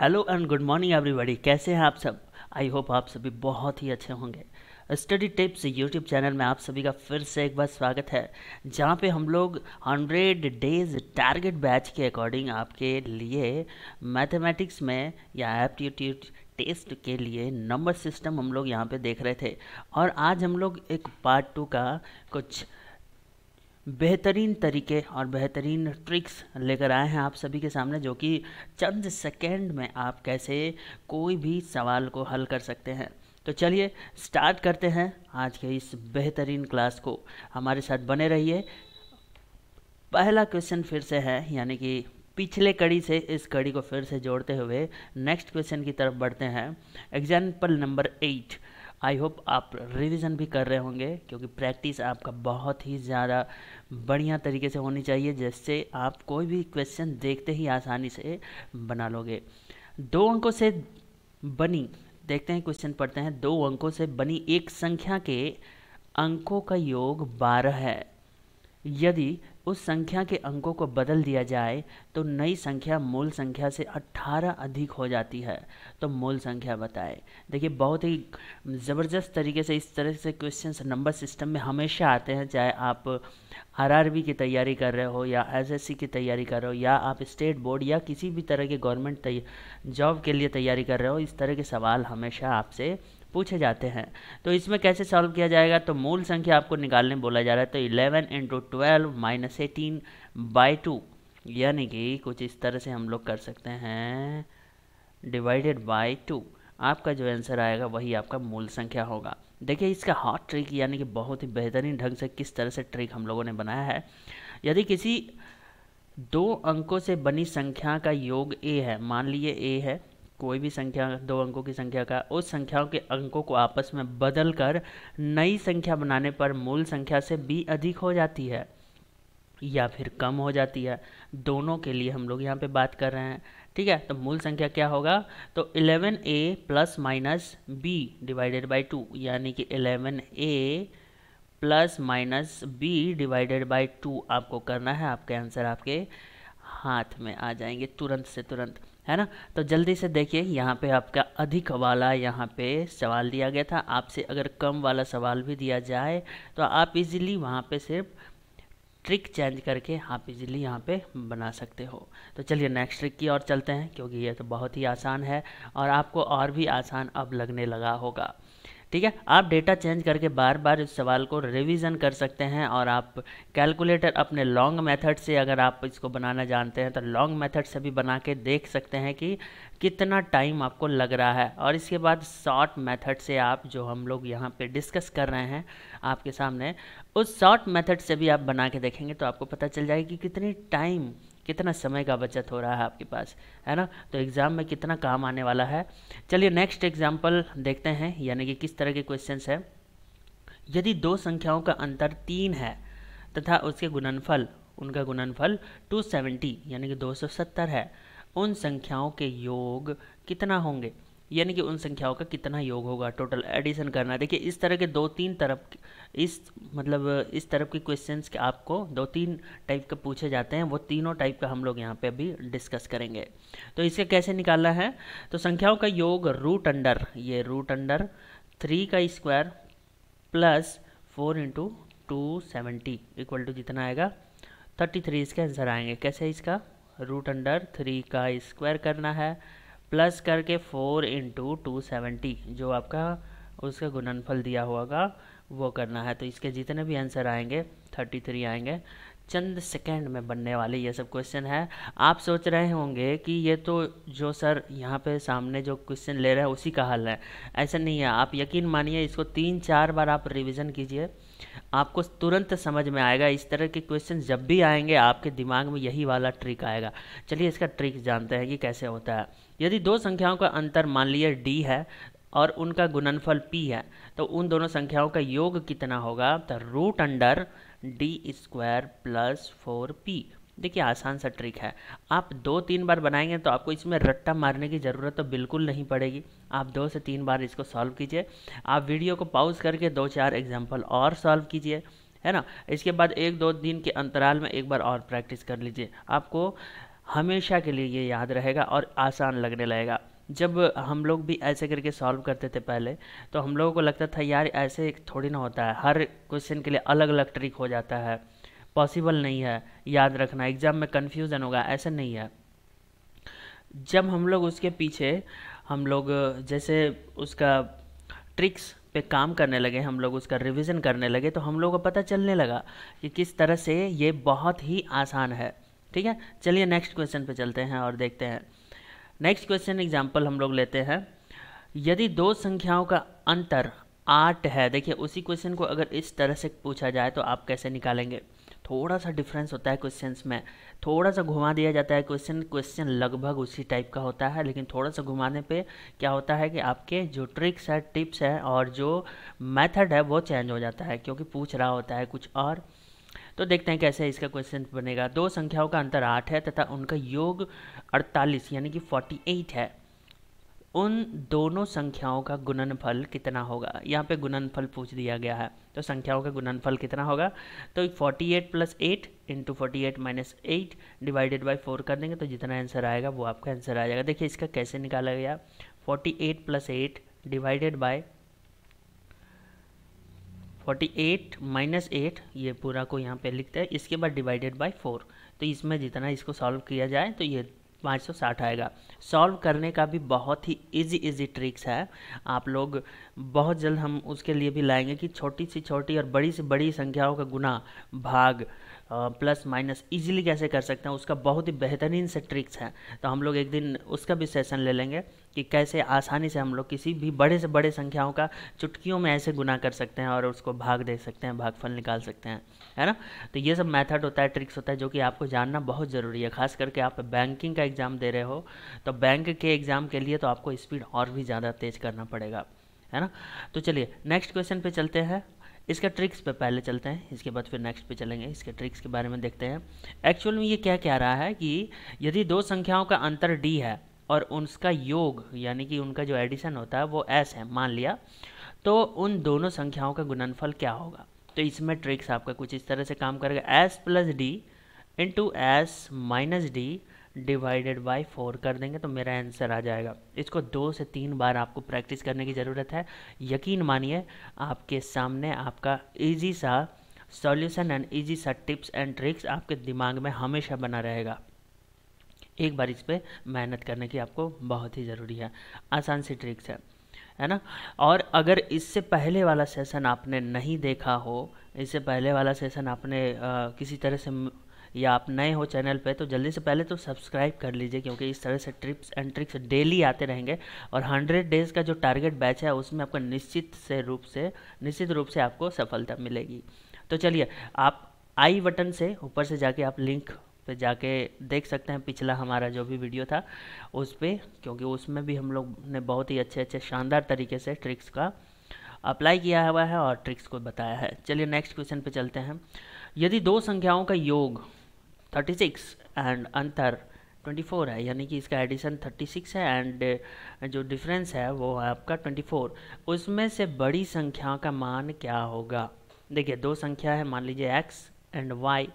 hello and good morning everybody कैसे हैं आप सब आई होप आप सभी बहुत ही अच्छे होंगे स्टडी टिप्स यूट्यूब चैनल में आप सभी का फिर से एक बार स्वागत है जहाँ पे हम लोग 100 डेज टारगेट बैच के अकॉर्डिंग आपके लिए मैथमेटिक्स में या एप्टीट्यूड टेस्ट के लिए नंबर सिस्टम हम लोग यहाँ पे देख रहे थे और आज हम लोग एक पार्ट टू का कुछ बेहतरीन तरीके और बेहतरीन ट्रिक्स लेकर आए हैं आप सभी के सामने जो कि चंद सेकेंड में आप कैसे कोई भी सवाल को हल कर सकते हैं तो चलिए स्टार्ट करते हैं आज के इस बेहतरीन क्लास को हमारे साथ बने रहिए पहला क्वेश्चन फिर से है यानी कि पिछले कड़ी से इस कड़ी को फिर से जोड़ते हुए नेक्स्ट क्वेश्चन की तरफ बढ़ते हैं example number eight I hope आप रिवीजन भी कर रहे होंगे क्योंकि प्रैक्टिस आपका बहुत ही ज़्यादा बढ़िया तरीके से होनी चाहिए जिससे आप कोई भी क्वेश्चन देखते ही आसानी से बना लोगे दो अंकों से बनी देखते हैं क्वेश्चन पढ़ते हैं दो अंकों से बनी एक संख्या के अंकों का योग बारह है यदि उस संख्या के अंकों को बदल दिया जाए तो नई संख्या मूल संख्या से 18 अधिक हो जाती है तो मूल संख्या बताए देखिए बहुत ही ज़बरदस्त तरीके से इस तरह से क्वेश्चन नंबर सिस्टम में हमेशा आते हैं चाहे आप आरआरबी की तैयारी कर रहे हो या एसएससी की तैयारी कर रहे हो या आप स्टेट बोर्ड या किसी भी तरह के गवर्नमेंट जॉब के लिए तैयारी कर रहे हो इस तरह के सवाल हमेशा आपसे पूछे जाते हैं तो इसमें कैसे सॉल्व किया जाएगा तो मूल संख्या आपको निकालने बोला जा रहा है तो eleven into twelve minus eighteen by two यानी कि कुछ इस तरह से हम लोग कर सकते हैं डिवाइडेड बाई टू आपका जो आंसर आएगा वही आपका मूल संख्या होगा देखिए इसका हॉट ट्रिक यानी कि बहुत ही बेहतरीन ढंग से किस तरह से ट्रिक हम लोगों ने बनाया है यदि किसी दो अंकों से बनी संख्या का योग ए है मान लीजिए ए है कोई भी संख्या दो अंकों की संख्या का उस संख्याओं के अंकों को आपस में बदल कर नई संख्या बनाने पर मूल संख्या से बी अधिक हो जाती है या फिर कम हो जाती है दोनों के लिए हम लोग यहाँ पे बात कर रहे हैं ठीक है तो मूल संख्या क्या होगा तो 11a A plus minus B divided by two यानी कि 11a A plus minus B divided by two आपको करना है आपके आंसर आपके हाथ में आ जाएंगे तुरंत से तुरंत है ना तो जल्दी से देखिए यहाँ पे आपका अधिक वाला यहाँ पे सवाल दिया गया था आपसे अगर कम वाला सवाल भी दिया जाए तो आप इजीली वहाँ पे सिर्फ ट्रिक चेंज करके आप इजीली यहाँ पे बना सकते हो तो चलिए नेक्स्ट ट्रिक की ओर चलते हैं क्योंकि ये तो बहुत ही आसान है और आपको और भी आसान अब लगने लगा होगा ठीक है आप डेटा चेंज करके बार बार इस सवाल को रिवीजन कर सकते हैं और आप कैलकुलेटर अपने लॉन्ग मेथड से अगर आप इसको बनाना जानते हैं तो लॉन्ग मेथड से भी बना के देख सकते हैं कि कितना टाइम आपको लग रहा है और इसके बाद शॉर्ट मेथड से आप जो हम लोग यहाँ पे डिस्कस कर रहे हैं आपके सामने उस शॉर्ट मेथड से भी आप बना के देखेंगे तो आपको पता चल जाएगा कि कितनी टाइम कितना समय का बचत हो रहा है आपके पास है ना तो एग्ज़ाम में कितना काम आने वाला है चलिए नेक्स्ट एग्जाम्पल देखते हैं यानी कि किस तरह के क्वेश्चन है यदि दो संख्याओं का अंतर तीन है तथा उसके गुणनफल उनका गुणनफल 270 यानी कि 270 है उन संख्याओं के योग कितना होंगे यानी कि उन संख्याओं का कितना योग होगा टोटल एडिशन करना देखिए इस तरह के दो तीन तरफ इस मतलब इस तरफ के क्वेश्चंस के आपको दो तीन टाइप के पूछे जाते हैं वो तीनों टाइप का हम लोग यहाँ पे अभी डिस्कस करेंगे तो इसे कैसे निकालना है तो संख्याओं का योग रूट अंडर ये रूट अंडर थ्री का square plus four into two seventy equal to जितना आएगा थर्टी थ्री इसके आंसर आएंगे कैसे इसका रूट अंडर थ्री का स्क्वायर करना है प्लस करके फोर इंटू टू सेवेंटी जो आपका उसका गुणनफल दिया होगा वो करना है तो इसके जितने भी आंसर आएंगे थर्टी थ्री आएंगे चंद सेकेंड में बनने वाले ये सब क्वेश्चन है आप सोच रहे होंगे कि ये तो जो सर यहाँ पे सामने जो क्वेश्चन ले रहे हैं उसी का हल है ऐसा नहीं है आप यकीन मानिए इसको तीन चार बार आप रिवीजन कीजिए आपको तुरंत समझ में आएगा इस तरह के क्वेश्चन जब भी आएंगे आपके दिमाग में यही वाला ट्रिक आएगा चलिए इसका ट्रिक जानते हैं कि कैसे होता है यदि दो संख्याओं का अंतर मान लिया डी है और उनका गुणनफल पी है तो उन दोनों संख्याओं का योग कितना होगा तो root under D square plus four P देखिए आसान सा ट्रिक है आप दो तीन बार बनाएंगे तो आपको इसमें रट्टा मारने की ज़रूरत तो बिल्कुल नहीं पड़ेगी आप दो से तीन बार इसको सॉल्व कीजिए आप वीडियो को पॉज करके दो चार एग्जाम्पल और सॉल्व कीजिए है ना इसके बाद एक दो दिन के अंतराल में एक बार और प्रैक्टिस कर लीजिए आपको हमेशा के लिए ये याद रहेगा और आसान लगने लगेगा जब हम लोग भी ऐसे करके सॉल्व करते थे पहले तो हम लोगों को लगता था यार ऐसे थोड़ी ना होता है हर क्वेश्चन के लिए अलग अलग ट्रिक हो जाता है पॉसिबल नहीं है याद रखना एग्ज़ाम में कन्फ्यूज़न होगा ऐसा नहीं है जब हम लोग उसके पीछे हम लोग जैसे उसका ट्रिक्स पे काम करने लगे हम लोग उसका रिवीजन करने लगे तो हम लोग को पता चलने लगा कि किस तरह से ये बहुत ही आसान है ठीक है चलिए नेक्स्ट क्वेश्चन पे चलते हैं और देखते हैं नेक्स्ट क्वेश्चन एग्जाम्पल हम लोग लेते हैं यदि दो संख्याओं का अंतर आठ है देखिए उसी क्वेश्चन को अगर इस तरह से पूछा जाए तो आप कैसे निकालेंगे थोड़ा सा डिफरेंस होता है क्वेश्चन में थोड़ा सा घुमा दिया जाता है क्वेश्चन क्वेश्चन लगभग उसी टाइप का होता है लेकिन थोड़ा सा घुमाने पे क्या होता है कि आपके जो ट्रिक्स है टिप्स है और जो मेथड है वो चेंज हो जाता है क्योंकि पूछ रहा होता है कुछ और तो देखते हैं कैसे इसका क्वेश्चन बनेगा दो संख्याओं का अंतर आठ है तथा उनका योग अड़तालीस यानी कि फोर्टी एट है उन दोनों संख्याओं का गुणनफल कितना होगा यहाँ पे गुणनफल पूछ दिया गया है तो संख्याओं का गुणनफल कितना होगा तो 48 eight plus eight into forty eight minus eight divided by four कर देंगे तो जितना आंसर आएगा वो आपका आंसर आ जाएगा देखिए इसका कैसे निकाला गया 48 eight plus eight divided by forty eight minus eight ये पूरा को यहाँ पे लिखते हैं इसके बाद डिवाइडेड बाय फोर तो इसमें जितना इसको सॉल्व किया जाए तो ये 560 आएगा सॉल्व करने का भी बहुत ही इजी इजी ट्रिक्स है आप लोग बहुत जल्द हम उसके लिए भी लाएंगे कि छोटी सी छोटी और बड़ी से बड़ी संख्याओं का गुना भाग प्लस माइनस इजीली कैसे कर सकते हैं उसका बहुत ही बेहतरीन से ट्रिक्स है तो हम लोग एक दिन उसका भी सेशन ले लेंगे कि कैसे आसानी से हम लोग किसी भी बड़े से बड़े संख्याओं का चुटकियों में ऐसे गुना कर सकते हैं और उसको भाग दे सकते हैं भागफल निकाल सकते हैं है ना तो ये सब मेथड होता है ट्रिक्स होता है जो कि आपको जानना बहुत ज़रूरी है खास करके आप बैंकिंग का एग्ज़ाम दे रहे हो तो बैंक के एग्ज़ाम के लिए तो आपको स्पीड और भी ज़्यादा तेज़ करना पड़ेगा है ना तो चलिए नेक्स्ट क्वेश्चन पे चलते हैं इसका ट्रिक्स पे पहले चलते हैं इसके बाद फिर नेक्स्ट पे चलेंगे इसके ट्रिक्स के बारे में देखते हैं एक्चुअल में ये क्या कह रहा है कि यदि दो संख्याओं का अंतर डी है और उनका योग यानी कि उनका जो एडिशन होता है वो एस है मान लिया तो उन दोनों संख्याओं का गुणनफल क्या होगा तो इसमें ट्रिक्स आपका कुछ इस तरह से काम करेगा S plus D into S minus D divided by four कर देंगे तो मेरा आंसर आ जाएगा इसको दो से तीन बार आपको प्रैक्टिस करने की ज़रूरत है यकीन मानिए आपके सामने आपका इजी सा सॉल्यूशन एंड इजी सा टिप्स एंड ट्रिक्स आपके दिमाग में हमेशा बना रहेगा एक बार इस पर मेहनत करने की आपको बहुत ही ज़रूरी है आसान सी ट्रिक्स है है ना और अगर इससे पहले वाला सेशन आपने नहीं देखा हो इससे पहले वाला सेशन आपने आ, किसी तरह से या आप नए हो चैनल पे तो जल्दी से पहले तो सब्सक्राइब कर लीजिए क्योंकि इस तरह से ट्रिप्स एंड ट्रिक्स डेली आते रहेंगे और हंड्रेड डेज़ का जो टारगेट बैच है उसमें आपको निश्चित से रूप से निश्चित रूप से आपको सफलता मिलेगी तो चलिए आप आई बटन से ऊपर से जाके आप लिंक पर जाके देख सकते हैं पिछला हमारा जो भी वीडियो था उस पर क्योंकि उसमें भी हम लोग ने बहुत ही अच्छे अच्छे शानदार तरीके से ट्रिक्स का अप्लाई किया हुआ है और ट्रिक्स को बताया है चलिए नेक्स्ट क्वेश्चन पे चलते हैं यदि दो संख्याओं का योग 36 एंड अंतर 24 है यानी कि इसका एडिशन 36 है एंड uh, जो डिफरेंस है वो है आपका 24 उसमें से बड़ी संख्या का मान क्या होगा देखिए दो संख्या है मान लीजिए एक्स एंड वाई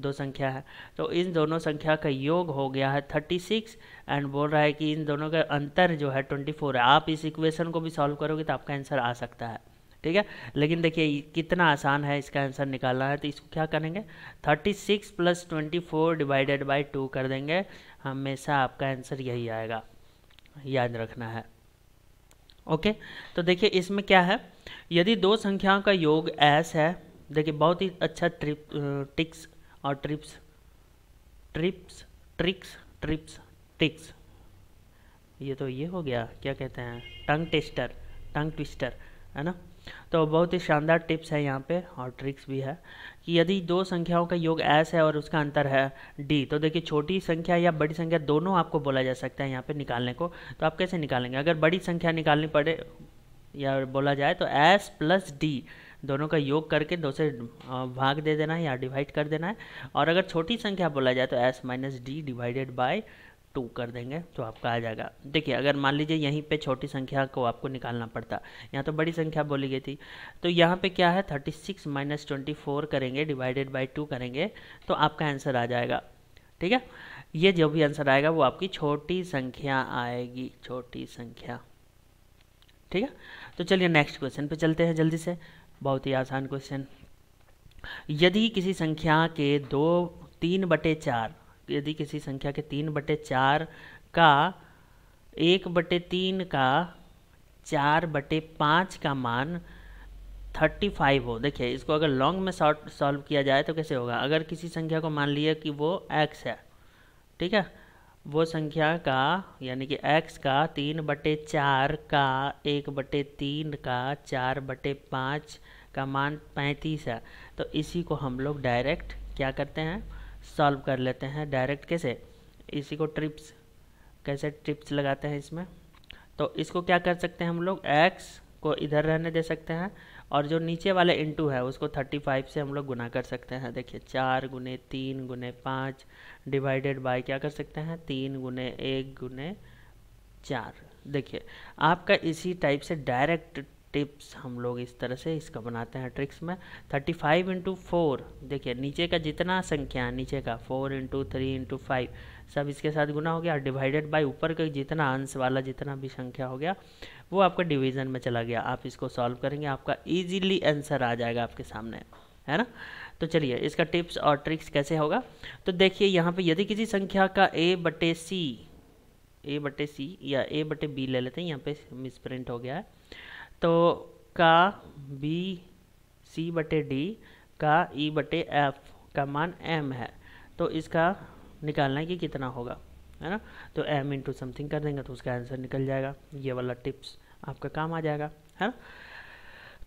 दो संख्या है तो इन दोनों संख्या का योग हो गया है थर्टी सिक्स एंड बोल रहा है कि इन दोनों का अंतर जो है ट्वेंटी फोर है आप इस इक्वेशन को भी सॉल्व करोगे तो आपका आंसर आ सकता है ठीक है लेकिन देखिए कितना आसान है इसका आंसर निकालना है तो इसको क्या करेंगे thirty six plus twenty four divided by two कर देंगे हमेशा आपका आंसर यही आएगा याद रखना है ओके तो देखिए इसमें क्या है यदि दो संख्याओं का योग एस है देखिए बहुत ही अच्छा ट्रिप टिक्स और tips tips tricks tips tricks ये तो ये हो गया क्या कहते हैं टंग टेस्टर टंग ट्विस्टर है ना तो बहुत ही शानदार टिप्स है यहाँ पे और ट्रिक्स भी है कि यदि दो संख्याओं का योग एस है और उसका अंतर है डी तो देखिए छोटी संख्या या बड़ी संख्या दोनों आपको बोला जा सकता है यहाँ पे निकालने को तो आप कैसे निकालेंगे अगर बड़ी संख्या निकालनी पड़े या बोला जाए तो एस प्लस डी दोनों का योग करके दो से भाग दे देना है या डिवाइड कर देना है और अगर छोटी संख्या बोला जाए तो S minus D divided by two कर देंगे तो आपका आ जाएगा देखिए अगर मान लीजिए यहीं पे छोटी संख्या को आपको निकालना पड़ता यहाँ तो बड़ी संख्या बोली गई थी तो यहाँ पे क्या है thirty six minus twenty four करेंगे डिवाइडेड बाई टू करेंगे तो आपका आंसर आ जाएगा ठीक है ये जो भी आंसर आएगा वो आपकी छोटी संख्या आएगी छोटी संख्या ठीक है तो चलिए नेक्स्ट क्वेश्चन पे चलते हैं जल्दी से बहुत ही आसान क्वेश्चन यदि किसी संख्या के दो तीन बटे चार यदि किसी संख्या के तीन बटे चार का एक बटे तीन का चार बटे पाँच का मान थर्टी फाइव हो देखिए इसको अगर लॉन्ग में शॉर्ट सॉल्व किया जाए तो कैसे होगा अगर किसी संख्या को मान लिया कि वो एक्स है ठीक है वो संख्या का यानी कि x का तीन बटे चार का एक बटे तीन का चार बटे पाँच का मान पैंतीस है तो इसी को हम लोग डायरेक्ट क्या करते हैं सॉल्व कर लेते हैं डायरेक्ट कैसे इसी को ट्रिप्स कैसे ट्रिप्स लगाते हैं इसमें तो इसको क्या कर सकते हैं हम लोग x को इधर रहने दे सकते हैं और जो नीचे वाला इंटू है उसको थर्टी फाइव से हम लोग गुना कर सकते हैं देखिए चार गुने तीन गुने पाँच डिवाइडेड बाय क्या कर सकते हैं तीन गुने एक गुने चार देखिए आपका इसी टाइप से डायरेक्ट टिप्स हम लोग इस तरह से इसका बनाते हैं ट्रिक्स में थर्टी फाइव इंटू फोर देखिए नीचे का जितना संख्या नीचे का four into three into five सब इसके साथ गुना हो गया डिवाइडेड बाय ऊपर का जितना अंश वाला जितना भी संख्या हो गया वो आपका डिवीजन में चला गया आप इसको सॉल्व करेंगे आपका इजीली आंसर आ जाएगा आपके सामने है ना तो चलिए इसका टिप्स और ट्रिक्स कैसे होगा तो देखिए यहाँ पे यदि किसी संख्या का ए बटे सी ए बटे सी या ए बटे बी ले लेते हैं यहाँ पे मिस प्रिंट हो गया है तो का बी सी बटे डी का ई e बटे एफ का मान एम है तो इसका निकालना है कि कितना होगा है ना तो एम इंटू समथिंग कर देंगे तो उसका आंसर निकल जाएगा ये वाला टिप्स आपका काम आ जाएगा है ना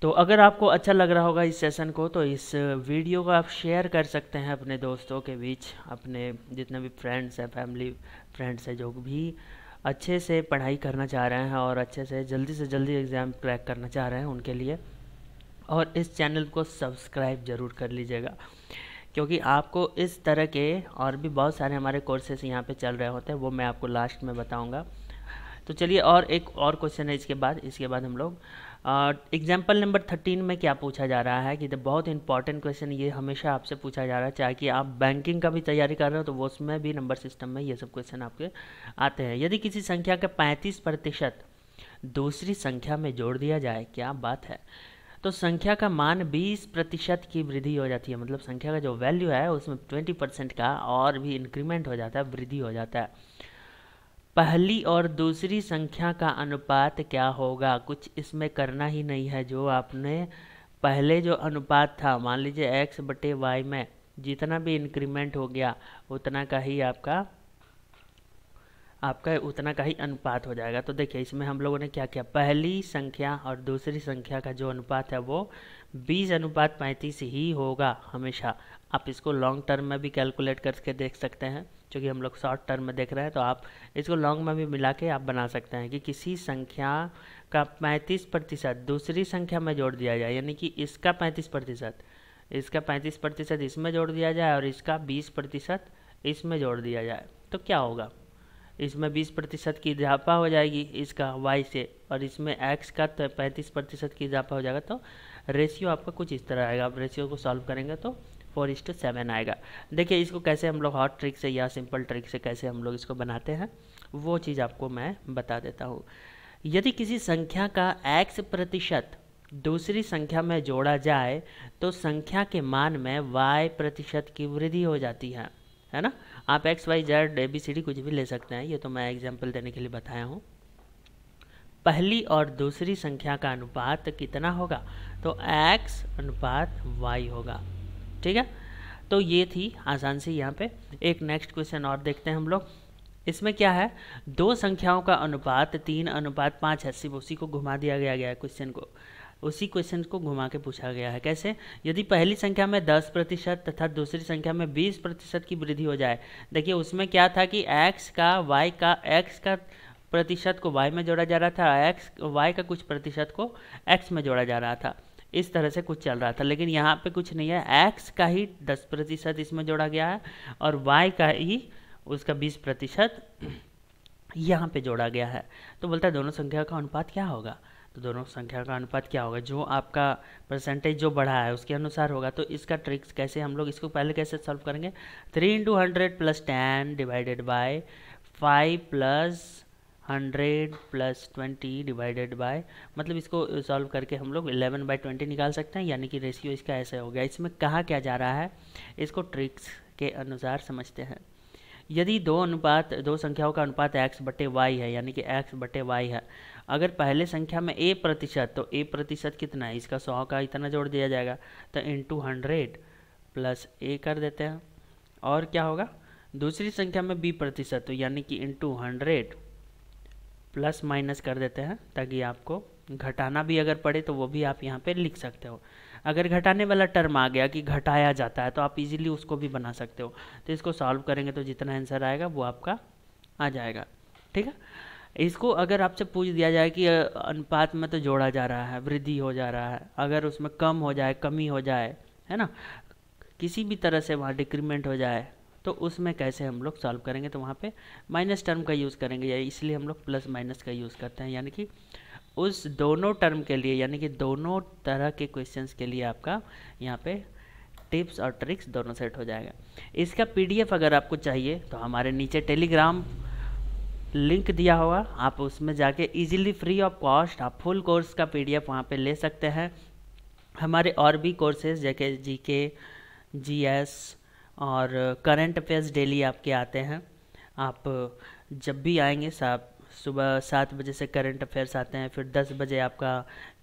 तो अगर आपको अच्छा लग रहा होगा इस सेशन को तो इस वीडियो को आप शेयर कर सकते हैं अपने दोस्तों के बीच अपने जितने भी फ्रेंड्स हैं फैमिली फ्रेंड्स हैं जो भी अच्छे से पढ़ाई करना चाह रहे हैं और अच्छे से जल्दी से जल्दी एग्ज़ाम क्रैक करना चाह रहे हैं उनके लिए और इस चैनल को सब्सक्राइब ज़रूर कर लीजिएगा क्योंकि आपको इस तरह के और भी बहुत सारे हमारे कोर्सेस यहाँ पे चल रहे होते हैं वो मैं आपको लास्ट में बताऊँगा तो चलिए और एक और क्वेश्चन है इसके बाद इसके बाद हम लोग एग्जाम्पल नंबर थर्टीन में क्या पूछा जा रहा है कि तो बहुत इंपॉर्टेंट क्वेश्चन ये हमेशा आपसे पूछा जा रहा है चाहे कि आप बैंकिंग का भी तैयारी कर रहे हो तो वो उसमें भी नंबर सिस्टम में ये सब क्वेश्चन आपके आते हैं यदि किसी संख्या का पैंतीस प्रतिशत दूसरी संख्या में जोड़ दिया जाए क्या बात है तो संख्या का मान 20 प्रतिशत की वृद्धि हो जाती है मतलब संख्या का जो वैल्यू है उसमें 20 परसेंट का और भी इंक्रीमेंट हो जाता है वृद्धि हो जाता है पहली और दूसरी संख्या का अनुपात क्या होगा कुछ इसमें करना ही नहीं है जो आपने पहले जो अनुपात था मान लीजिए एक्स बटे वाई में जितना भी इंक्रीमेंट हो गया उतना का ही आपका आपका उतना का ही अनुपात हो जाएगा तो देखिए इसमें हम लोगों ने क्या किया पहली संख्या और दूसरी संख्या का जो अनुपात है वो बीस अनुपात पैंतीस ही होगा हमेशा आप इसको लॉन्ग टर्म में भी कैलकुलेट करके देख सकते हैं क्योंकि हम लोग शॉर्ट टर्म में देख रहे हैं तो आप इसको लॉन्ग में भी मिला के आप बना सकते हैं कि किसी संख्या का पैंतीस प्रतिशत दूसरी संख्या में जोड़ दिया जाए यानी कि इसका पैंतीस प्रतिशत इसका पैंतीस प्रतिशत इसमें जोड़ दिया जाए और इसका बीस प्रतिशत इसमें जोड़ दिया जाए तो क्या होगा इसमें बीस प्रतिशत की इजाफा हो जाएगी इसका वाई से और इसमें एक्स का तो पैंतीस प्रतिशत की इजाफा हो जाएगा तो रेशियो आपका कुछ इस तरह आएगा आप रेशियो को सॉल्व करेंगे तो फोर इंस टू सेवन आएगा देखिए इसको कैसे हम लोग हॉट ट्रिक से या सिंपल ट्रिक से कैसे हम लोग इसको बनाते हैं वो चीज़ आपको मैं बता देता हूँ यदि किसी संख्या का एक्स प्रतिशत दूसरी संख्या में जोड़ा जाए तो संख्या के मान में y प्रतिशत की वृद्धि हो जाती है है ना आप X Y Z A B C D कुछ भी ले सकते हैं ये तो मैं एग्जाम्पल देने के लिए बताया हूँ पहली और दूसरी संख्या का अनुपात कितना होगा तो x अनुपात y होगा ठीक है तो ये थी आसान सी यहाँ पे एक नेक्स्ट क्वेश्चन और देखते हैं हम लोग इसमें क्या है दो संख्याओं का अनुपात तीन अनुपात पाँच है सिर्फ उसी को घुमा दिया गया है क्वेश्चन को उसी क्वेश्चन को घुमा के पूछा गया है कैसे यदि पहली संख्या में दस प्रतिशत तथा दूसरी संख्या में बीस प्रतिशत की वृद्धि हो जाए देखिए उसमें क्या था कि एक्स का वाई का एक्स का प्रतिशत को वाई में जोड़ा जा रहा था एक्स वाई का कुछ प्रतिशत को एक्स में जोड़ा जा रहा था इस तरह से कुछ चल रहा था लेकिन यहाँ पे कुछ नहीं है एक्स का ही दस प्रतिशत इसमें जोड़ा गया है और वाई का ही उसका बीस प्रतिशत यहाँ पे जोड़ा गया है तो बोलता है दोनों संख्या का अनुपात क्या होगा तो दोनों संख्या का अनुपात क्या होगा जो आपका परसेंटेज जो बढ़ा है उसके अनुसार होगा तो इसका ट्रिक्स कैसे हम लोग इसको पहले कैसे सॉल्व करेंगे three into hundred plus ten divided by five plus hundred plus twenty divided by मतलब इसको सॉल्व करके हम लोग इलेवन बाई ट्वेंटी निकाल सकते हैं यानी कि रेशियो इसका ऐसे हो गया इसमें कहा क्या जा रहा है इसको ट्रिक्स के अनुसार समझते हैं यदि दो अनुपात दो संख्याओं का अनुपात एक्स बटे वाई है यानी कि एक्स बटे वाई है अगर पहले संख्या में ए प्रतिशत तो ए प्रतिशत कितना है इसका सौ का इतना जोड़ दिया जाएगा तो into hundred plus A कर देते हैं और क्या होगा दूसरी संख्या में बी प्रतिशत तो यानी कि into hundred plus minus कर देते हैं ताकि आपको घटाना भी अगर पड़े तो वो भी आप यहाँ पे लिख सकते हो अगर घटाने वाला टर्म आ गया कि घटाया जाता है तो आप इजीली उसको भी बना सकते हो तो इसको सॉल्व करेंगे तो जितना आंसर आएगा वो आपका आ जाएगा ठीक है इसको अगर आपसे पूछ दिया जाए कि अनुपात में तो जोड़ा जा रहा है वृद्धि हो जा रहा है अगर उसमें कम हो जाए कमी हो जाए है ना किसी भी तरह से वहाँ डिक्रीमेंट हो जाए तो उसमें कैसे हम लोग सॉल्व करेंगे तो वहाँ पे माइनस टर्म का यूज़ करेंगे या इसलिए हम लोग प्लस माइनस का यूज़ करते हैं यानी कि उस दोनों टर्म के लिए यानी कि दोनों तरह के क्वेश्चंस के लिए आपका यहाँ पे टिप्स और ट्रिक्स दोनों सेट हो जाएगा इसका पीडीएफ अगर आपको चाहिए तो हमारे नीचे टेलीग्राम लिंक दिया होगा आप उसमें जाके इजीली फ्री ऑफ कॉस्ट आप फुल कोर्स का पीडीएफ वहाँ पर ले सकते हैं हमारे और भी कोर्सेज जैसे जी के जी एस और करेंट अफेयर्स डेली आपके आते हैं आप जब भी आएंगे साहब सुबह सात बजे से करंट अफेयर्स आते हैं फिर दस बजे आपका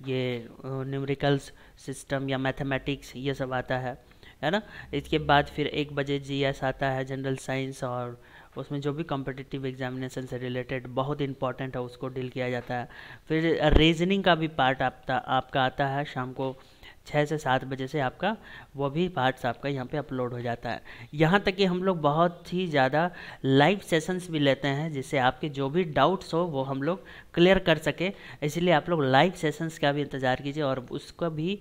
ये न्यूमरिकल्स सिस्टम या मैथमेटिक्स ये सब आता है है ना इसके बाद फिर एक बजे जीएस आता है जनरल साइंस और उसमें जो भी कॉम्पिटिटिव एग्जामिनेशन से रिलेटेड बहुत इंपॉर्टेंट है उसको डील किया जाता है फिर रीजनिंग का भी पार्ट आपका आपका आता है शाम को छः से सात बजे से आपका वो भी पार्ट्स आपका यहाँ पे अपलोड हो जाता है यहाँ तक कि हम लोग बहुत ही ज़्यादा लाइव सेशंस भी लेते हैं जिससे आपके जो भी डाउट्स हो वो हम लोग क्लियर कर सके इसलिए आप लोग लाइव सेशंस का भी इंतज़ार कीजिए और उसका भी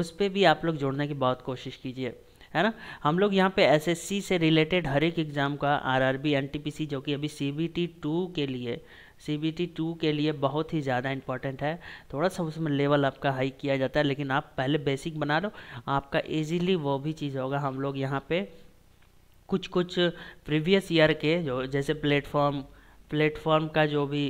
उस पर भी आप लोग जोड़ने की बहुत कोशिश कीजिए है ना हम लोग यहाँ पे एसएससी से रिलेटेड हर एक एग्ज़ाम का आरआरबी एनटीपीसी जो कि अभी सीबीटी टू के लिए सी बी टी टू के लिए बहुत ही ज़्यादा इंपॉर्टेंट है थोड़ा सा उसमें लेवल आपका हाई किया जाता है लेकिन आप पहले बेसिक बना लो आपका ईजिली वो भी चीज़ होगा हम लोग यहाँ पे कुछ कुछ प्रीवियस ईयर के जो जैसे प्लेटफॉर्म प्लेटफॉर्म का जो भी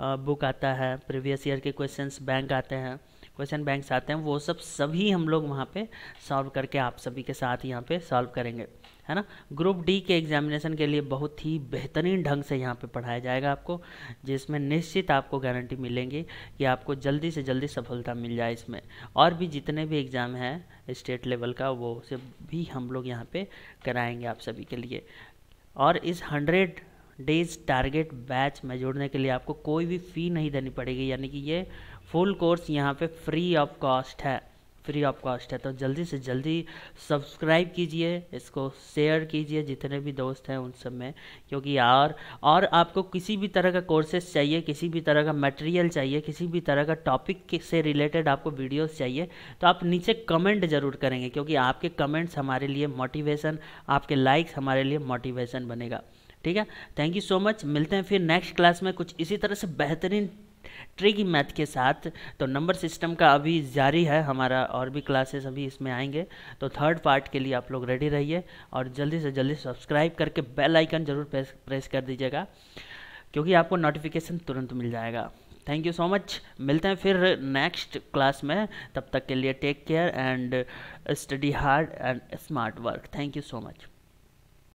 बुक आता है प्रीवियस ईयर के क्वेश्चंस बैंक आते हैं क्वेश्चन बैंक्स आते हैं वो सब सभी हम लोग वहाँ पे सॉल्व करके आप सभी के साथ यहाँ पे सॉल्व करेंगे है ना ग्रुप डी के एग्जामिनेशन के लिए बहुत ही बेहतरीन ढंग से यहाँ पे पढ़ाया जाएगा आपको जिसमें निश्चित आपको गारंटी मिलेंगी कि आपको जल्दी से जल्दी सफलता मिल जाए इसमें और भी जितने भी एग्ज़ाम हैं स्टेट लेवल का वो से भी हम लोग यहाँ पर कराएँगे आप सभी के लिए और इस हंड्रेड डेज टारगेट बैच में जोड़ने के लिए आपको कोई भी फ़ी नहीं देनी पड़ेगी यानी कि ये फुल कोर्स यहाँ पे फ्री ऑफ कॉस्ट है फ्री ऑफ कॉस्ट है तो जल्दी से जल्दी सब्सक्राइब कीजिए इसको शेयर कीजिए जितने भी दोस्त हैं उन सब में क्योंकि यार और आपको किसी भी तरह का कोर्सेज चाहिए किसी भी तरह का मटेरियल चाहिए किसी भी तरह का टॉपिक से रिलेटेड आपको वीडियोस चाहिए तो आप नीचे कमेंट ज़रूर करेंगे क्योंकि आपके कमेंट्स हमारे लिए मोटिवेशन आपके लाइक्स हमारे लिए मोटिवेशन बनेगा ठीक है थैंक यू सो मच मिलते हैं फिर नेक्स्ट क्लास में कुछ इसी तरह से बेहतरीन ट्री की मैथ के साथ तो नंबर सिस्टम का अभी जारी है हमारा और भी क्लासेस अभी इसमें आएंगे तो थर्ड पार्ट के लिए आप लोग रेडी रहिए और जल्दी से जल्दी सब्सक्राइब करके बेल आइकन ज़रूर प्रेस प्रेस कर दीजिएगा क्योंकि आपको नोटिफिकेशन तुरंत मिल जाएगा थैंक यू सो मच मिलते हैं फिर नेक्स्ट क्लास में तब तक के लिए take care and study hard and smart work thank you so much